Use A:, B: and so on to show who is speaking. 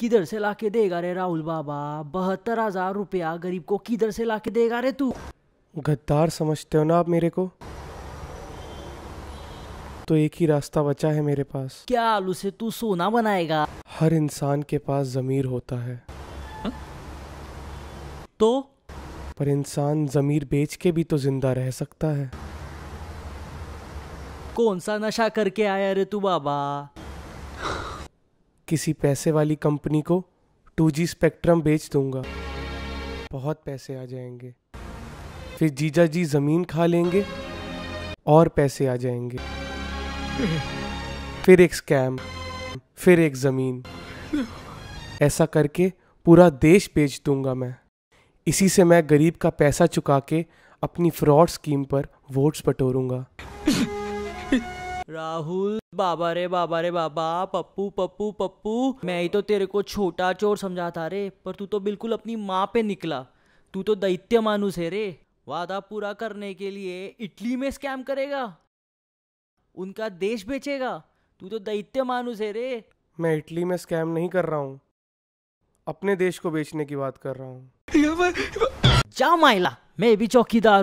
A: किधर से लाके देगा रे राहुल बाबा बहत्तर हजार रुपया गरीब को किधर से लाके देगा रे तू
B: गद्दार समझते हो ना आप मेरे को तो एक ही रास्ता बचा है मेरे पास
A: क्या आलू से तू सोना बनाएगा
B: हर इंसान के पास जमीर होता है हा? तो पर इंसान जमीर बेच के भी तो जिंदा रह सकता है
C: कौन सा नशा करके आया रे तू बाबा
B: किसी पैसे वाली कंपनी को 2G स्पेक्ट्रम बेच दूंगा
C: बहुत पैसे आ
B: जाएंगे फिर जीजा जी ज़मीन खा लेंगे और पैसे आ जाएंगे फिर एक स्कैम फिर एक ज़मीन ऐसा करके पूरा देश बेच दूंगा मैं इसी से मैं गरीब का पैसा चुका के अपनी फ्रॉड स्कीम पर वोट्स बटोरूंगा
D: राहुल बाबा रे बाबा रे बाबा पप्पू पप्पू पप्पू मैं ही तो तेरे को छोटा चोर समझा था रे पर तू तो बिल्कुल अपनी माँ पे निकला तू तो दैत्य मानुस है रे वादा पूरा करने के लिए इटली में स्कैम करेगा उनका देश बेचेगा तू तो दैत्य मानुस है रे
B: मैं इटली में स्कैम नहीं कर रहा हूँ अपने देश को बेचने की बात कर रहा हूँ जा माइला मैं भी चौकीदार